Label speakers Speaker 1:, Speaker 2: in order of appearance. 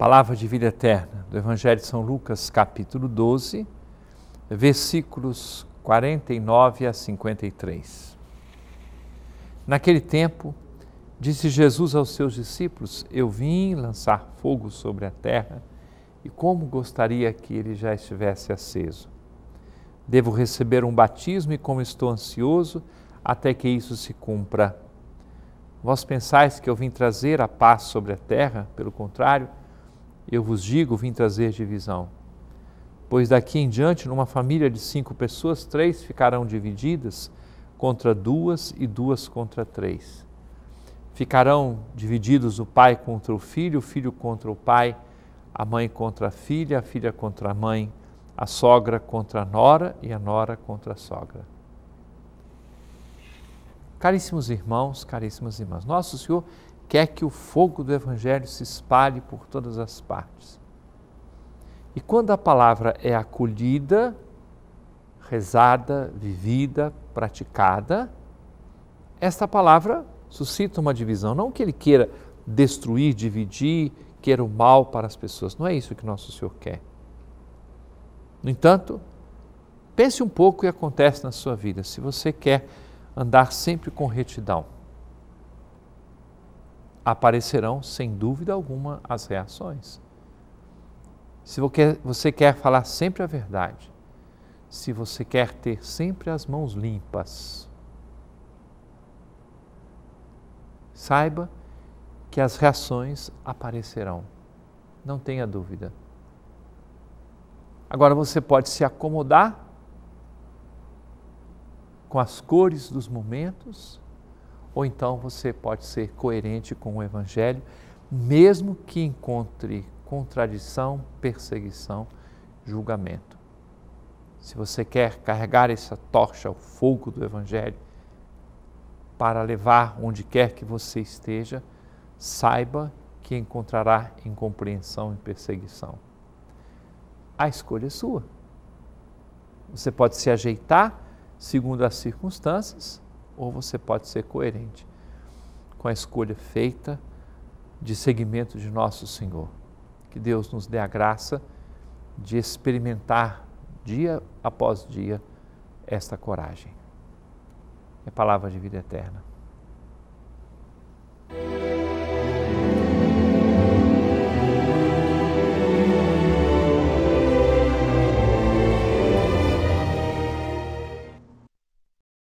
Speaker 1: Palavra de vida eterna do Evangelho de São Lucas, capítulo 12, versículos 49 a 53. Naquele tempo, disse Jesus aos seus discípulos: Eu vim lançar fogo sobre a terra e como gostaria que ele já estivesse aceso. Devo receber um batismo e como estou ansioso até que isso se cumpra. Vós pensais que eu vim trazer a paz sobre a terra? Pelo contrário, eu vos digo, vim trazer divisão. Pois daqui em diante, numa família de cinco pessoas, três ficarão divididas contra duas e duas contra três. Ficarão divididos o pai contra o filho, o filho contra o pai, a mãe contra a filha, a filha contra a mãe, a sogra contra a nora e a nora contra a sogra. Caríssimos irmãos, caríssimas irmãs, Nosso Senhor quer que o fogo do Evangelho se espalhe por todas as partes. E quando a palavra é acolhida, rezada, vivida, praticada, esta palavra suscita uma divisão. Não que ele queira destruir, dividir, queira o mal para as pessoas. Não é isso que Nosso Senhor quer. No entanto, pense um pouco e acontece na sua vida. Se você quer andar sempre com retidão. Aparecerão, sem dúvida alguma, as reações. Se você quer falar sempre a verdade, se você quer ter sempre as mãos limpas, saiba que as reações aparecerão. Não tenha dúvida. Agora você pode se acomodar com as cores dos momentos, ou então você pode ser coerente com o Evangelho, mesmo que encontre contradição, perseguição, julgamento. Se você quer carregar essa tocha ao fogo do Evangelho para levar onde quer que você esteja, saiba que encontrará incompreensão e perseguição. A escolha é sua. Você pode se ajeitar segundo as circunstâncias, ou você pode ser coerente com a escolha feita de seguimento de nosso Senhor. Que Deus nos dê a graça de experimentar dia após dia esta coragem. É palavra de vida eterna.